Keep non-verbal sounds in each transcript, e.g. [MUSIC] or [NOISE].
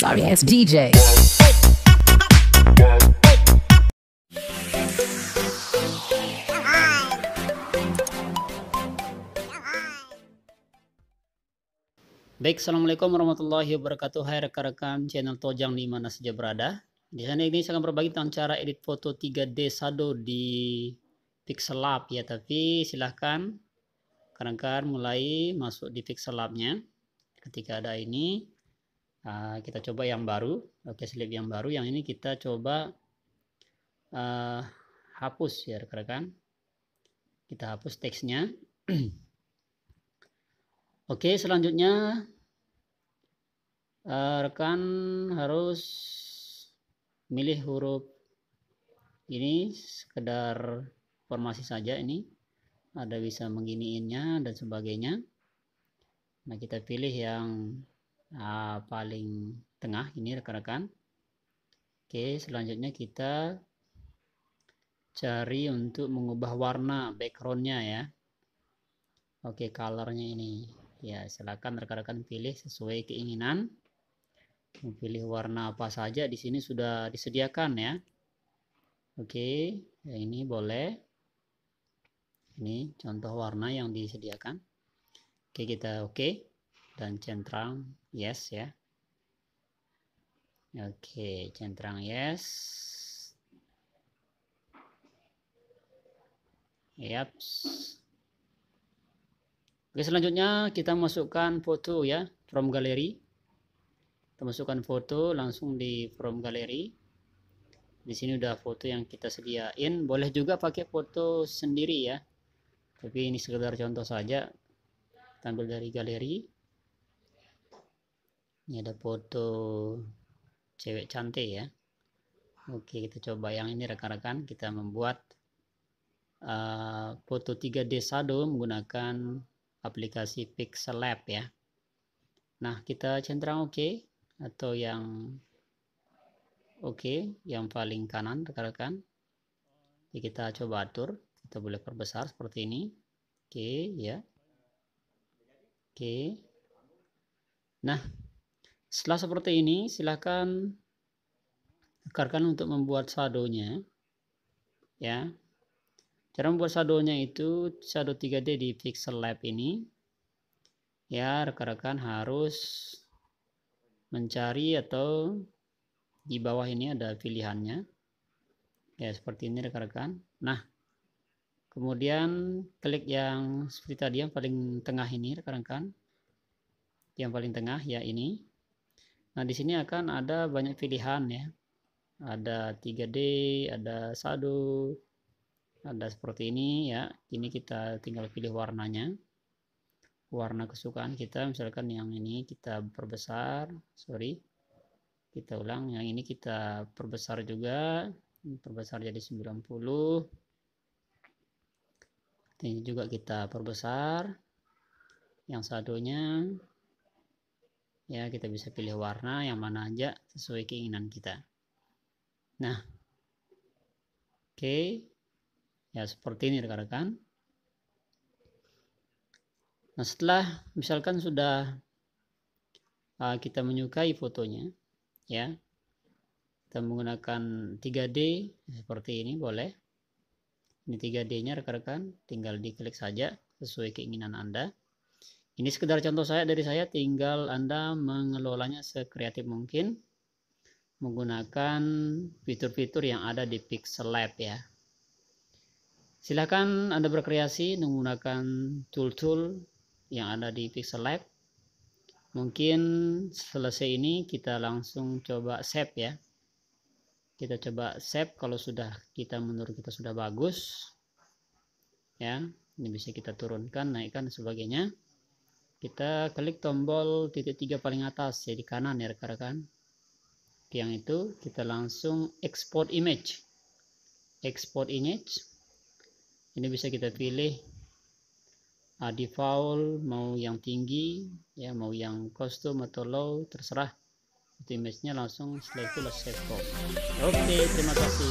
sorry it's DJ. Baik, Assalamualaikum warahmatullahi wabarakatuh. Hai rekan-rekan channel Tojang di mana saja berada. Di sana ini saya akan berbagi tentang cara edit foto 3D sado di Pixel Lab ya. Tapi silahkan rekan-rekan mulai masuk di Pixel Labnya. Ketika ada ini, Uh, kita coba yang baru, oke slip yang baru. Yang ini kita coba uh, hapus ya rekan-rekan. Kita hapus teksnya. [CLEARS THROAT] oke, selanjutnya uh, rekan harus milih huruf ini sekedar formasi saja ini. Ada bisa mengginiinnya dan sebagainya. Nah, kita pilih yang uh, paling tengah ini rekan-rekan oke selanjutnya kita cari untuk mengubah warna backgroundnya ya oke colornya ini ya silakan rekan-rekan pilih sesuai keinginan pilih warna apa saja di sini sudah disediakan ya oke ya ini boleh ini contoh warna yang disediakan oke kita oke okay dan centrang yes ya oke okay, centrang yes yep oke selanjutnya kita masukkan foto ya from gallery kita masukkan foto langsung di from gallery di sini udah foto yang kita sediain boleh juga pakai foto sendiri ya tapi ini sekedar contoh saja tampil dari galeri ini ada foto cewek cantik ya oke kita coba yang ini rekan-rekan kita membuat uh, foto 3D Shadow menggunakan aplikasi Pixel Lab ya nah kita centang oke okay, atau yang oke okay, yang paling kanan rekan-rekan kita coba atur kita boleh perbesar seperti ini oke okay, ya oke okay. nah setelah seperti ini, silahkan tekarkan untuk membuat sadonya Ya. Cara membuat sadonya itu sado 3D di Pixel Lab ini. Ya, rekan-rekan harus mencari atau di bawah ini ada pilihannya. Ya, seperti ini rekan-rekan. Nah, kemudian klik yang seperti tadi yang paling tengah ini rekan-rekan. Yang paling tengah ya ini Nah, di sini akan ada banyak pilihan ya. Ada 3D, ada shadow, ada seperti ini ya. Ini kita tinggal pilih warnanya. Warna kesukaan kita misalkan yang ini kita perbesar, sorry. Kita ulang, yang ini kita perbesar juga, perbesar jadi 90. Ini juga kita perbesar. Yang satunya ya kita bisa pilih warna yang mana aja sesuai keinginan kita nah oke okay. ya seperti ini rekan-rekan nah setelah misalkan sudah uh, kita menyukai fotonya ya kita menggunakan 3D seperti ini boleh ini 3D nya rekan-rekan tinggal diklik saja sesuai keinginan Anda ini sekedar contoh saya dari saya, tinggal Anda mengelolanya sekreatif mungkin menggunakan fitur-fitur yang ada di Pixel Lab ya. Silahkan Anda berkreasi menggunakan tool-tool yang ada di Pixel Lab. Mungkin selesai ini kita langsung coba save ya. Kita coba save kalau sudah kita menurut kita sudah bagus. Ya, ini bisa kita turunkan, naikkan dan sebagainya kita klik tombol titik tiga paling atas ya di kanan ya rekan-rekan yang itu kita langsung export image export image ini bisa kita pilih uh, default mau yang tinggi ya mau yang custom atau low terserah itu image nya langsung setelah itu lo save oke okay, terima kasih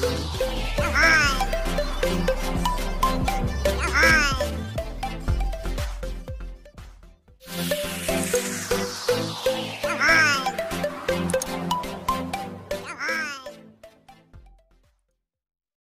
Thank you.